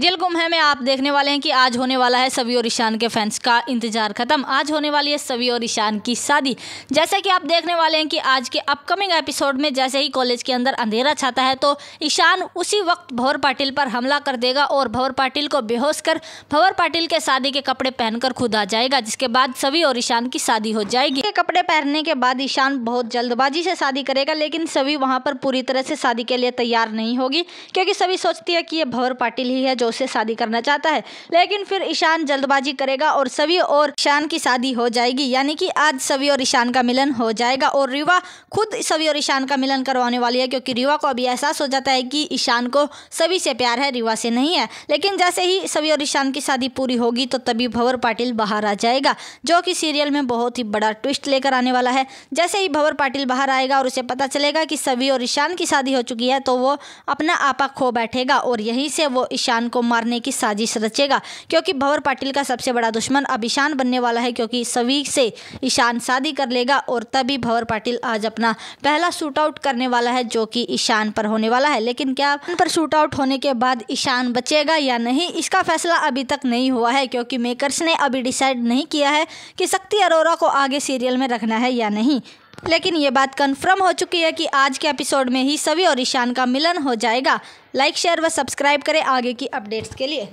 real गुम है में आप देखने वाले हैं कि आज होने वाला है सभी और ईशान के फैंस का इंतजार खत्म आज होने वाली है सभी और ईशान की शादी जैसा कि आप देखने वाले हैं कि आज के अपकमिंग एपिसोड में जैसे ही कॉलेज के अंदर अंधेरा छाता है तो ईशान उसी वक्त भंवर पाटिल पर हमला कर देगा और भंवर पाटिल को बेहोश कर भंवर पाटिल के शादी के कपड़े पहनकर खुद आ जाएगा जिसके बाद सभी और ईशान की शादी हो जाएगी कपड़े पहनने के बाद ईशान बहुत जल्दबाजी से शादी करेगा लेकिन सभी वहाँ पर पूरी तरह से शादी के लिए तैयार नहीं होगी क्योंकि सभी सोचती है कि ये भंवर पाटिल ही है जो जो उससे शादी करना चाहता है लेकिन फिर ईशान जल्दबाजी करेगा और सभी और ईशान की शादी हो जाएगी यानी कि आज सभी और ईशान का मिलन हो जाएगा और रिवा खुद सभी और ईशान का मिलन करवाने वाली है क्योंकि रिवा को अभी एहसास हो जाता है कि ईशान को सभी से प्यार है रिवा से नहीं है लेकिन जैसे ही सभी और ईशान की शादी पूरी होगी तो तभी भंवर पाटिल बाहर आ जाएगा जो कि सीरियल में बहुत ही बड़ा ट्विस्ट लेकर आने वाला है जैसे ही भंवर पाटिल बाहर आएगा और उसे पता चलेगा कि सभी और ईशान की शादी हो चुकी है तो वो अपना आपा खो बैठेगा और यहीं से वो ईशान को मारने की साजिश रचेगा क्योंकि भंवर पाटिल का सबसे बड़ा दुश्मन अब ईशान बनने वाला है क्योंकि सभी से ईशान शादी कर लेगा और तभी भंवर पाटिल आज अपना पहला शूट आउट करने वाला है जो कि ईशान पर होने वाला है लेकिन क्या पर शूट आउट होने के बाद ईशान बचेगा या नहीं इसका फैसला अभी तक नहीं हुआ है क्योंकि मेकर्स ने अभी डिसाइड नहीं किया है कि शक्ति अरोरा को आगे सीरियल में रखना है या नहीं लेकिन ये बात कन्फर्म हो चुकी है कि आज के एपिसोड में ही सभी और ईशान का मिलन हो जाएगा लाइक शेयर व सब्सक्राइब करें आगे की अपडेट्स के लिए